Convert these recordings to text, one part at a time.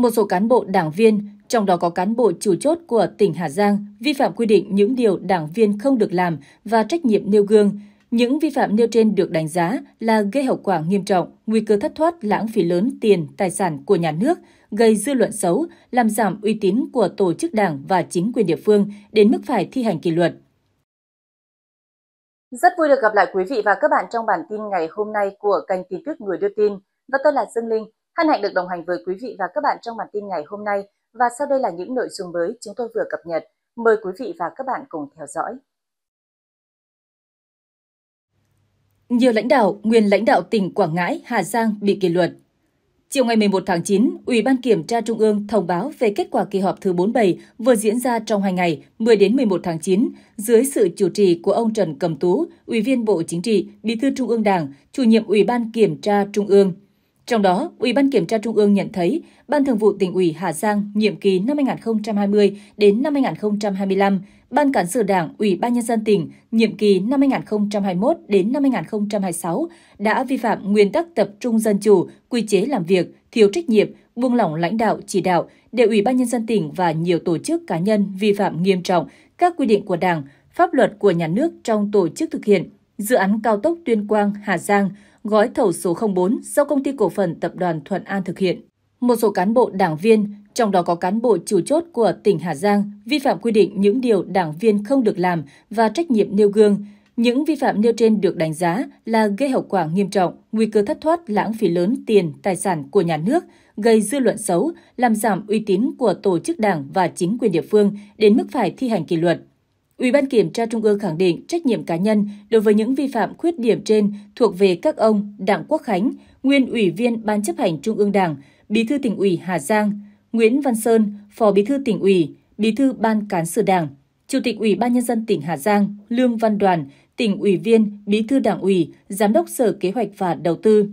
một số cán bộ đảng viên, trong đó có cán bộ chủ chốt của tỉnh Hà Giang, vi phạm quy định những điều đảng viên không được làm và trách nhiệm nêu gương. Những vi phạm nêu trên được đánh giá là gây hậu quả nghiêm trọng, nguy cơ thất thoát lãng phí lớn tiền, tài sản của nhà nước, gây dư luận xấu, làm giảm uy tín của tổ chức đảng và chính quyền địa phương đến mức phải thi hành kỷ luật. Rất vui được gặp lại quý vị và các bạn trong bản tin ngày hôm nay của kênh tin tức người đưa tin. Và tôi là Dương Linh. Hân hạnh được đồng hành với quý vị và các bạn trong bản tin ngày hôm nay và sau đây là những nội dung mới chúng tôi vừa cập nhật. Mời quý vị và các bạn cùng theo dõi. Nhiều lãnh đạo, nguyên lãnh đạo tỉnh Quảng Ngãi, Hà Giang bị kỷ luật. Chiều ngày 11 tháng 9, Ủy ban Kiểm tra Trung ương thông báo về kết quả kỳ họp thứ 47 vừa diễn ra trong hai ngày 10 đến 11 tháng 9 dưới sự chủ trì của ông Trần Cẩm Tú, Ủy viên Bộ Chính trị, Bí thư Trung ương Đảng, chủ nhiệm Ủy ban Kiểm tra Trung ương. Trong đó, Ủy ban Kiểm tra Trung ương nhận thấy Ban Thường vụ tỉnh ủy Hà Giang nhiệm kỳ năm 2020 đến năm 2025, Ban Cán sự Đảng Ủy ban Nhân dân tỉnh nhiệm kỳ năm 2021 đến năm 2026 đã vi phạm nguyên tắc tập trung dân chủ, quy chế làm việc, thiếu trách nhiệm, buông lỏng lãnh đạo chỉ đạo để Ủy ban Nhân dân tỉnh và nhiều tổ chức cá nhân vi phạm nghiêm trọng các quy định của Đảng, pháp luật của nhà nước trong tổ chức thực hiện dự án cao tốc Tuyên Quang – Hà Giang – gói thầu số 04 do công ty cổ phần tập đoàn Thuận An thực hiện. Một số cán bộ đảng viên, trong đó có cán bộ chủ chốt của tỉnh Hà Giang, vi phạm quy định những điều đảng viên không được làm và trách nhiệm nêu gương. Những vi phạm nêu trên được đánh giá là gây hậu quả nghiêm trọng, nguy cơ thất thoát lãng phí lớn tiền, tài sản của nhà nước, gây dư luận xấu, làm giảm uy tín của tổ chức đảng và chính quyền địa phương đến mức phải thi hành kỷ luật. Ủy ban Kiểm tra Trung ương khẳng định trách nhiệm cá nhân đối với những vi phạm khuyết điểm trên thuộc về các ông Đặng Quốc Khánh, nguyên Ủy viên Ban chấp hành Trung ương Đảng, Bí thư tỉnh ủy Hà Giang, Nguyễn Văn Sơn, Phó Bí thư tỉnh ủy, Bí thư Ban cán sự Đảng, Chủ tịch Ủy ban nhân dân tỉnh Hà Giang Lương Văn Đoàn, tỉnh ủy viên, Bí thư Đảng ủy, Giám đốc Sở Kế hoạch và Đầu tư,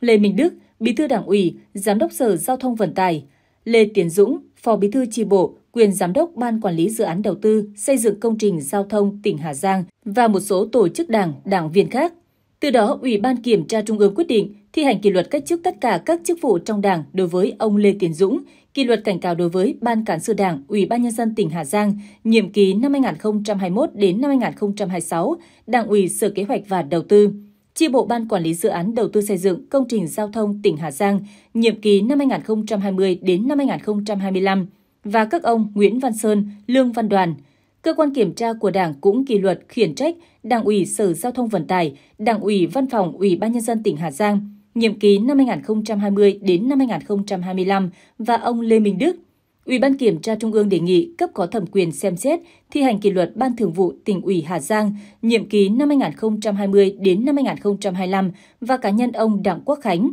Lê Minh Đức, Bí thư Đảng ủy, Giám đốc Sở Giao thông Vận tải, Lê Tiến Dũng, Phó Bí thư chi bộ, quyền giám đốc Ban Quản lý Dự án Đầu tư Xây dựng Công trình Giao thông tỉnh Hà Giang và một số tổ chức đảng, đảng viên khác. Từ đó, Ủy ban Kiểm tra Trung ương quyết định thi hành kỷ luật cách chức tất cả các chức vụ trong đảng đối với ông Lê Tiến Dũng, kỷ luật cảnh cáo đối với Ban Cán sự Đảng, Ủy ban Nhân dân tỉnh Hà Giang, nhiệm kỳ năm 2021 đến năm 2026, Đảng ủy Sở Kế hoạch và Đầu tư, chi bộ Ban Quản lý Dự án Đầu tư xây dựng công trình giao thông tỉnh Hà Giang, nhiệm kỳ năm 2020 đến năm 2025, và các ông Nguyễn Văn Sơn, Lương Văn Đoàn. Cơ quan kiểm tra của Đảng cũng kỷ luật khiển trách Đảng ủy Sở Giao thông Vận tải, Đảng ủy Văn phòng Ủy ban nhân dân tỉnh Hà Giang nhiệm kỳ năm 2020 đến năm 2025 và ông Lê Minh Đức. Ủy ban kiểm tra Trung ương đề nghị cấp có thẩm quyền xem xét thi hành kỷ luật Ban Thường vụ tỉnh ủy Hà Giang nhiệm kỳ năm 2020 đến năm 2025 và cá nhân ông Đặng Quốc Khánh.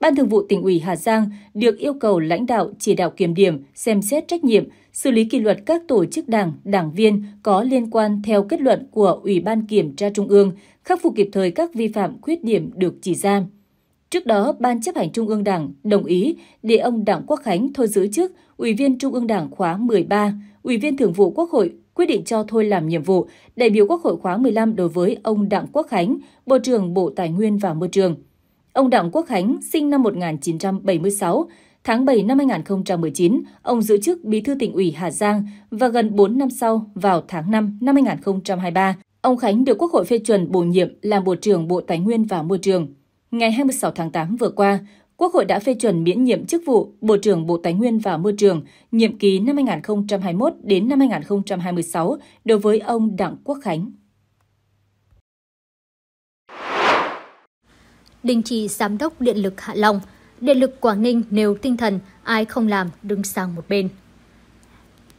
Ban Thường vụ tỉnh ủy Hà Giang được yêu cầu lãnh đạo chỉ đạo kiểm điểm, xem xét trách nhiệm, xử lý kỷ luật các tổ chức đảng, đảng viên có liên quan theo kết luận của Ủy ban Kiểm tra Trung ương, khắc phục kịp thời các vi phạm khuyết điểm được chỉ ra. Trước đó, Ban chấp hành Trung ương Đảng đồng ý để ông Đặng Quốc Khánh thôi giữ chức Ủy viên Trung ương Đảng khóa 13, Ủy viên Thường vụ Quốc hội quyết định cho thôi làm nhiệm vụ đại biểu Quốc hội khóa 15 đối với ông Đặng Quốc Khánh, Bộ trưởng Bộ Tài nguyên và Môi trường. Ông Đặng Quốc Khánh, sinh năm 1976, tháng 7 năm 2019, ông giữ chức Bí thư tỉnh ủy Hà Giang và gần 4 năm sau, vào tháng 5 năm 2023, ông Khánh được Quốc hội phê chuẩn bổ nhiệm làm Bộ trưởng Bộ Tài nguyên và Môi trường. Ngày 26 tháng 8 vừa qua, Quốc hội đã phê chuẩn miễn nhiệm chức vụ Bộ trưởng Bộ Tài nguyên và Môi trường nhiệm kỳ năm 2021 đến năm 2026 đối với ông Đặng Quốc Khánh. đình chỉ giám đốc điện lực Hạ Long. Điện lực Quảng Ninh nêu tinh thần ai không làm đứng sang một bên.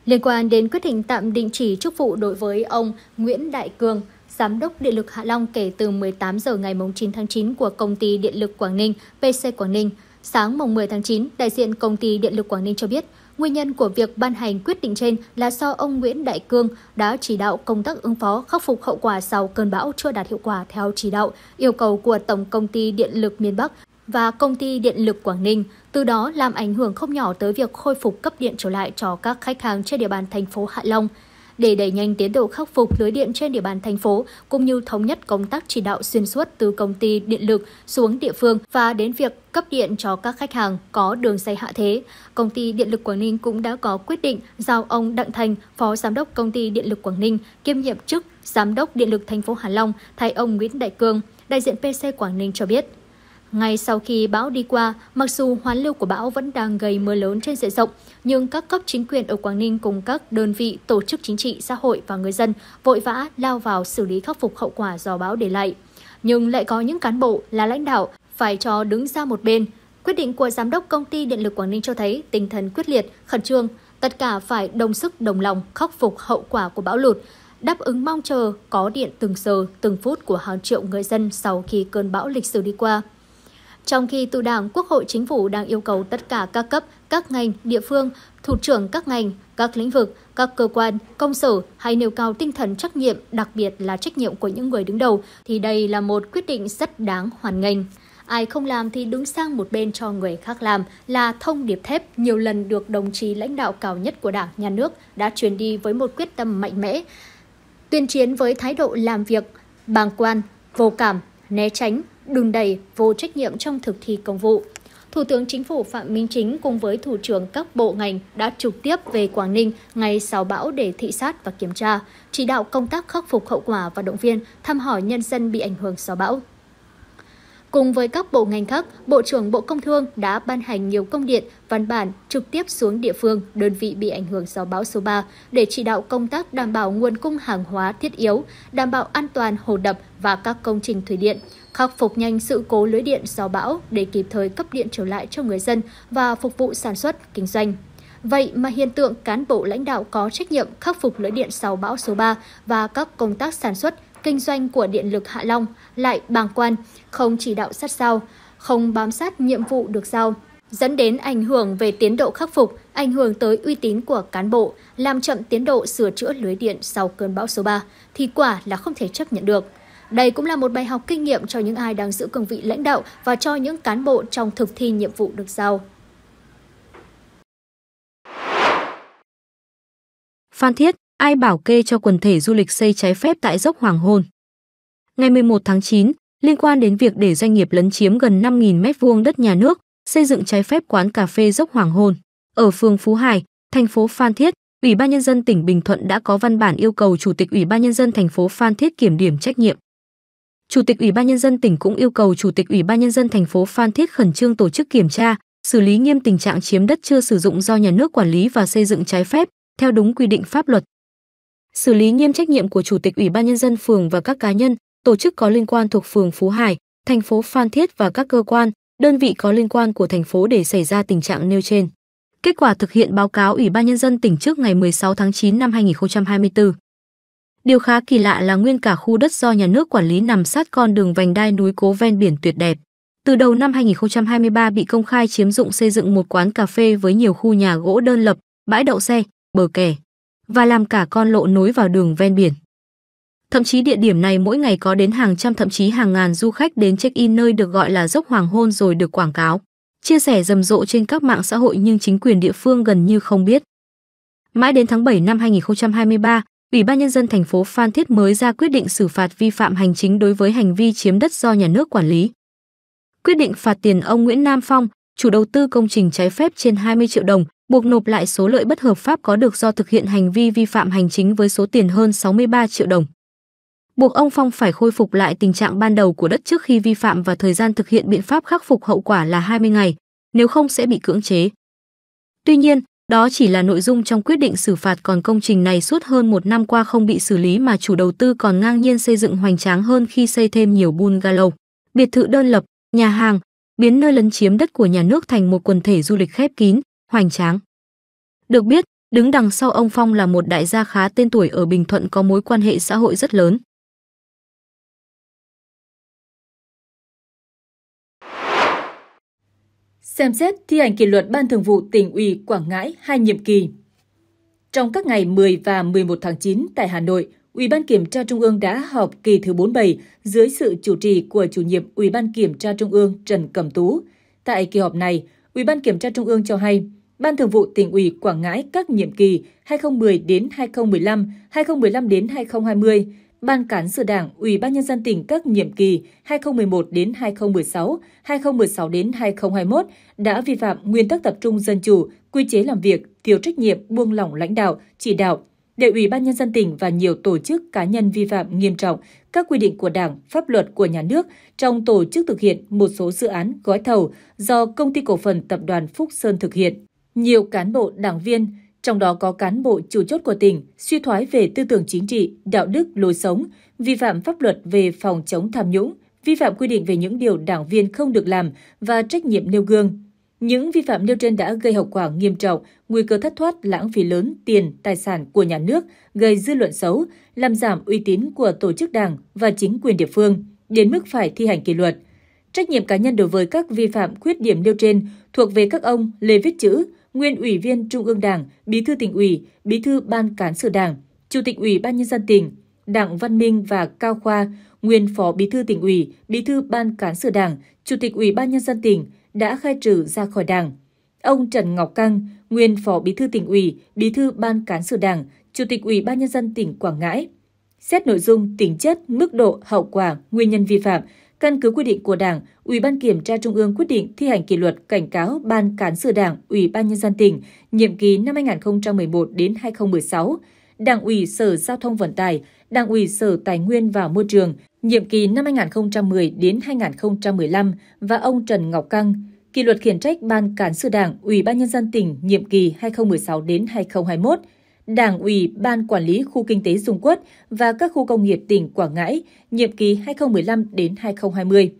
Liên quan đến quyết định tạm đình chỉ chức vụ đối với ông Nguyễn Đại Cương, Giám đốc Điện lực Hạ Long kể từ 18 giờ ngày 9 tháng 9 của Công ty Điện lực Quảng Ninh, PC Quảng Ninh. Sáng mùng 10 tháng 9, đại diện Công ty Điện lực Quảng Ninh cho biết, Nguyên nhân của việc ban hành quyết định trên là do ông Nguyễn Đại Cương đã chỉ đạo công tác ứng phó khắc phục hậu quả sau cơn bão chưa đạt hiệu quả theo chỉ đạo, yêu cầu của Tổng Công ty Điện lực miền Bắc và Công ty Điện lực Quảng Ninh, từ đó làm ảnh hưởng không nhỏ tới việc khôi phục cấp điện trở lại cho các khách hàng trên địa bàn thành phố Hạ Long để đẩy nhanh tiến độ khắc phục lưới điện trên địa bàn thành phố, cũng như thống nhất công tác chỉ đạo xuyên suốt từ công ty điện lực xuống địa phương và đến việc cấp điện cho các khách hàng có đường dây hạ thế. Công ty Điện lực Quảng Ninh cũng đã có quyết định giao ông Đặng Thành, Phó Giám đốc Công ty Điện lực Quảng Ninh, kiêm nhiệm chức Giám đốc Điện lực thành phố Hà Long thay ông Nguyễn Đại Cương. Đại diện PC Quảng Ninh cho biết, ngay sau khi bão đi qua, mặc dù hoàn lưu của bão vẫn đang gây mưa lớn trên diện rộng, nhưng các cấp chính quyền ở Quảng Ninh cùng các đơn vị, tổ chức chính trị, xã hội và người dân vội vã lao vào xử lý khắc phục hậu quả do bão để lại. Nhưng lại có những cán bộ là lãnh đạo phải cho đứng ra một bên. Quyết định của Giám đốc Công ty Điện lực Quảng Ninh cho thấy tinh thần quyết liệt, khẩn trương, tất cả phải đồng sức đồng lòng khắc phục hậu quả của bão lụt, đáp ứng mong chờ có điện từng giờ, từng phút của hàng triệu người dân sau khi cơn bão lịch sử đi qua. Trong khi tự đảng, Quốc hội Chính phủ đang yêu cầu tất cả các cấp, các ngành, địa phương, thủ trưởng các ngành, các lĩnh vực, các cơ quan, công sở hay nêu cao tinh thần trách nhiệm, đặc biệt là trách nhiệm của những người đứng đầu, thì đây là một quyết định rất đáng hoàn nghênh. Ai không làm thì đứng sang một bên cho người khác làm là thông điệp thép nhiều lần được đồng chí lãnh đạo cao nhất của Đảng, Nhà nước đã truyền đi với một quyết tâm mạnh mẽ. Tuyên chiến với thái độ làm việc, bàng quan, vô cảm, né tránh, đùn đẩy vô trách nhiệm trong thực thi công vụ. Thủ tướng Chính phủ Phạm Minh Chính cùng với thủ trưởng các bộ ngành đã trực tiếp về Quảng Ninh ngày sau bão để thị sát và kiểm tra, chỉ đạo công tác khắc phục hậu quả và động viên thăm hỏi nhân dân bị ảnh hưởng sau bão. Cùng với các bộ ngành khác, Bộ trưởng Bộ Công Thương đã ban hành nhiều công điện, văn bản trực tiếp xuống địa phương, đơn vị bị ảnh hưởng do bão số 3 để chỉ đạo công tác đảm bảo nguồn cung hàng hóa thiết yếu, đảm bảo an toàn hồ đập và các công trình thủy điện, khắc phục nhanh sự cố lưới điện do bão để kịp thời cấp điện trở lại cho người dân và phục vụ sản xuất, kinh doanh. Vậy mà hiện tượng cán bộ lãnh đạo có trách nhiệm khắc phục lưới điện sau bão số 3 và các công tác sản xuất, kinh doanh của Điện lực Hạ Long lại bàng quan, không chỉ đạo sát sao, không bám sát nhiệm vụ được giao, dẫn đến ảnh hưởng về tiến độ khắc phục, ảnh hưởng tới uy tín của cán bộ, làm chậm tiến độ sửa chữa lưới điện sau cơn bão số 3 thì quả là không thể chấp nhận được. Đây cũng là một bài học kinh nghiệm cho những ai đang giữ cương vị lãnh đạo và cho những cán bộ trong thực thi nhiệm vụ được giao. Phan Thiết, Ai bảo kê cho quần thể du lịch xây trái phép tại dốc Hoàng Hôn? Ngày 11 tháng 9, liên quan đến việc để doanh nghiệp lấn chiếm gần 5.000 m2 đất nhà nước, xây dựng trái phép quán cà phê dốc Hoàng Hôn ở phường Phú Hải, thành phố Phan Thiết, Ủy ban nhân dân tỉnh Bình Thuận đã có văn bản yêu cầu Chủ tịch Ủy ban nhân dân thành phố Phan Thiết kiểm điểm trách nhiệm. Chủ tịch Ủy ban nhân dân tỉnh cũng yêu cầu Chủ tịch Ủy ban nhân dân thành phố Phan Thiết khẩn trương tổ chức kiểm tra, xử lý nghiêm tình trạng chiếm đất chưa sử dụng do nhà nước quản lý và xây dựng trái phép theo đúng quy định pháp luật xử lý nghiêm trách nhiệm của chủ tịch Ủy ban nhân dân phường và các cá nhân, tổ chức có liên quan thuộc phường Phú Hải, thành phố Phan Thiết và các cơ quan, đơn vị có liên quan của thành phố để xảy ra tình trạng nêu trên. Kết quả thực hiện báo cáo Ủy ban nhân dân tỉnh trước ngày 16 tháng 9 năm 2024. Điều khá kỳ lạ là nguyên cả khu đất do nhà nước quản lý nằm sát con đường vành đai núi Cố ven biển tuyệt đẹp. Từ đầu năm 2023 bị công khai chiếm dụng xây dựng một quán cà phê với nhiều khu nhà gỗ đơn lập, bãi đậu xe, bờ kè và làm cả con lộ nối vào đường ven biển. Thậm chí địa điểm này mỗi ngày có đến hàng trăm thậm chí hàng ngàn du khách đến check-in nơi được gọi là dốc hoàng hôn rồi được quảng cáo, chia sẻ rầm rộ trên các mạng xã hội nhưng chính quyền địa phương gần như không biết. Mãi đến tháng 7 năm 2023, Ủy ban nhân dân thành phố Phan Thiết mới ra quyết định xử phạt vi phạm hành chính đối với hành vi chiếm đất do nhà nước quản lý. Quyết định phạt tiền ông Nguyễn Nam Phong, chủ đầu tư công trình trái phép trên 20 triệu đồng, buộc nộp lại số lợi bất hợp pháp có được do thực hiện hành vi vi phạm hành chính với số tiền hơn 63 triệu đồng. Buộc ông Phong phải khôi phục lại tình trạng ban đầu của đất trước khi vi phạm và thời gian thực hiện biện pháp khắc phục hậu quả là 20 ngày, nếu không sẽ bị cưỡng chế. Tuy nhiên, đó chỉ là nội dung trong quyết định xử phạt còn công trình này suốt hơn một năm qua không bị xử lý mà chủ đầu tư còn ngang nhiên xây dựng hoành tráng hơn khi xây thêm nhiều bungalow, biệt thự đơn lập, nhà hàng, biến nơi lấn chiếm đất của nhà nước thành một quần thể du lịch khép kín, hoành tráng. Được biết, đứng đằng sau ông Phong là một đại gia khá tên tuổi ở Bình Thuận có mối quan hệ xã hội rất lớn. Xem xét thi hành kỷ luật Ban Thường vụ tỉnh ủy Quảng Ngãi hai nhiệm kỳ. Trong các ngày 10 và 11 tháng 9 tại Hà Nội, Ủy ban Kiểm tra Trung ương đã họp kỳ thứ 47 dưới sự chủ trì của chủ nhiệm Ủy ban Kiểm tra Trung ương Trần Cẩm Tú. Tại kỳ họp này, Ủy ban Kiểm tra Trung ương cho hay Ban Thường vụ tỉnh ủy Quảng Ngãi các nhiệm kỳ 2010 đến 2015, 2015 đến 2020, Ban cán sự Đảng, Ủy ban nhân dân tỉnh các nhiệm kỳ 2011 đến 2016, 2016 đến 2021 đã vi phạm nguyên tắc tập trung dân chủ, quy chế làm việc, thiếu trách nhiệm, buông lỏng lãnh đạo, chỉ đạo, để Ủy ban nhân dân tỉnh và nhiều tổ chức cá nhân vi phạm nghiêm trọng các quy định của Đảng, pháp luật của nhà nước trong tổ chức thực hiện một số dự án gói thầu do công ty cổ phần tập đoàn Phúc Sơn thực hiện nhiều cán bộ, đảng viên, trong đó có cán bộ chủ chốt của tỉnh, suy thoái về tư tưởng chính trị, đạo đức, lối sống, vi phạm pháp luật về phòng chống tham nhũng, vi phạm quy định về những điều đảng viên không được làm và trách nhiệm nêu gương. Những vi phạm nêu trên đã gây hậu quả nghiêm trọng, nguy cơ thất thoát lãng phí lớn tiền, tài sản của nhà nước, gây dư luận xấu, làm giảm uy tín của tổ chức đảng và chính quyền địa phương, đến mức phải thi hành kỷ luật. Trách nhiệm cá nhân đối với các vi phạm khuyết điểm nêu trên thuộc về các ông Lê Viết Chữ, nguyên Ủy viên Trung ương Đảng, Bí thư tỉnh ủy, Bí thư Ban cán sự Đảng, Chủ tịch Ủy ban nhân dân tỉnh, Đặng Văn Minh và Cao Khoa, nguyên Phó Bí thư tỉnh ủy, Bí thư Ban cán sự Đảng, Chủ tịch Ủy ban nhân dân tỉnh đã khai trừ ra khỏi Đảng. Ông Trần Ngọc Căng, nguyên Phó Bí thư tỉnh ủy, Bí thư Ban cán sự Đảng, Chủ tịch Ủy ban nhân dân tỉnh Quảng Ngãi. Xét nội dung, tính chất, mức độ, hậu quả, nguyên nhân vi phạm Căn cứ quy định của Đảng, Ủy ban Kiểm tra Trung ương quyết định thi hành kỷ luật cảnh cáo Ban Cán sự Đảng, Ủy ban Nhân dân tỉnh, nhiệm kỳ năm 2011 đến 2016, Đảng ủy Sở Giao thông Vận tải, Đảng ủy Sở Tài nguyên và Môi trường, nhiệm kỳ năm 2010 đến 2015 và ông Trần Ngọc Căng, kỷ luật khiển trách Ban Cán sự Đảng, Ủy ban Nhân dân tỉnh, nhiệm kỳ 2016 đến 2021, Đảng ủy Ban Quản lý Khu Kinh tế Dung quốc và các khu công nghiệp tỉnh Quảng Ngãi, nhiệm kỳ 2015 đến 2020.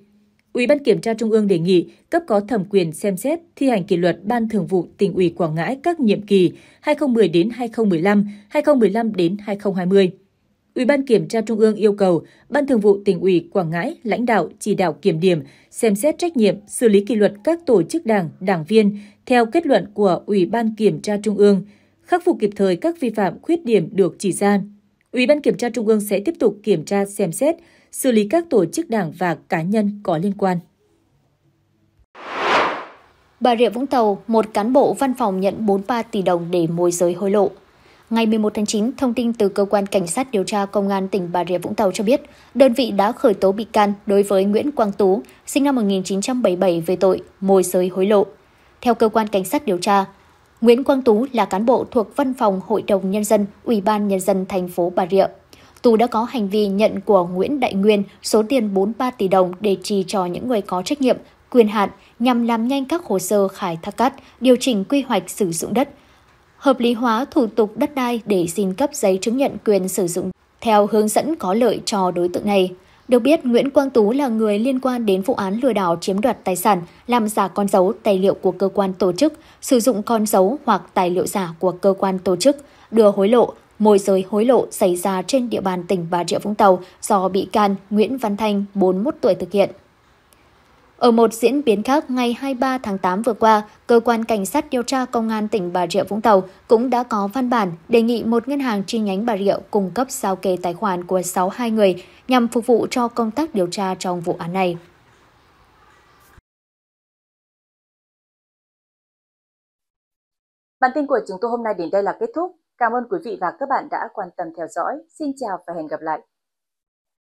Ủy ban Kiểm tra Trung ương đề nghị cấp có thẩm quyền xem xét thi hành kỷ luật Ban Thường vụ Tỉnh ủy Quảng Ngãi các nhiệm kỳ 2010 đến 2015, 2015 đến 2020. Ủy ban Kiểm tra Trung ương yêu cầu Ban Thường vụ Tỉnh ủy Quảng Ngãi lãnh đạo chỉ đạo kiểm điểm, xem xét trách nhiệm, xử lý kỷ luật các tổ chức đảng, đảng viên theo kết luận của Ủy ban Kiểm tra Trung ương – khắc phục kịp thời các vi phạm khuyết điểm được chỉ ra. Ủy ban Kiểm tra Trung ương sẽ tiếp tục kiểm tra xem xét, xử lý các tổ chức đảng và cá nhân có liên quan. Bà Rịa Vũng Tàu, một cán bộ văn phòng nhận 43 tỷ đồng để môi giới hối lộ. Ngày 11 tháng 9, thông tin từ Cơ quan Cảnh sát điều tra Công an tỉnh Bà Rịa Vũng Tàu cho biết, đơn vị đã khởi tố bị can đối với Nguyễn Quang Tú, sinh năm 1977 về tội môi giới hối lộ. Theo Cơ quan Cảnh sát điều tra, Nguyễn Quang Tú là cán bộ thuộc Văn phòng Hội đồng Nhân dân, Ủy ban Nhân dân thành phố Bà Rịa. Tú đã có hành vi nhận của Nguyễn Đại Nguyên số tiền 43 tỷ đồng để chi cho những người có trách nhiệm, quyền hạn nhằm làm nhanh các hồ sơ khai thác cát, điều chỉnh quy hoạch sử dụng đất, hợp lý hóa thủ tục đất đai để xin cấp giấy chứng nhận quyền sử dụng theo hướng dẫn có lợi cho đối tượng này. Được biết, Nguyễn Quang Tú là người liên quan đến vụ án lừa đảo chiếm đoạt tài sản, làm giả con dấu, tài liệu của cơ quan tổ chức, sử dụng con dấu hoặc tài liệu giả của cơ quan tổ chức, đưa hối lộ, môi giới hối lộ xảy ra trên địa bàn tỉnh Bà Rịa Vũng Tàu do bị can Nguyễn Văn Thanh, 41 tuổi thực hiện. Ở một diễn biến khác, ngày 23 tháng 8 vừa qua, Cơ quan Cảnh sát điều tra Công an tỉnh Bà Rịa Vũng Tàu cũng đã có văn bản đề nghị một ngân hàng chi nhánh Bà Rịa cung cấp sao kê tài khoản của 62 người nhằm phục vụ cho công tác điều tra trong vụ án này. Bản tin của chúng tôi hôm nay đến đây là kết thúc. Cảm ơn quý vị và các bạn đã quan tâm theo dõi. Xin chào và hẹn gặp lại.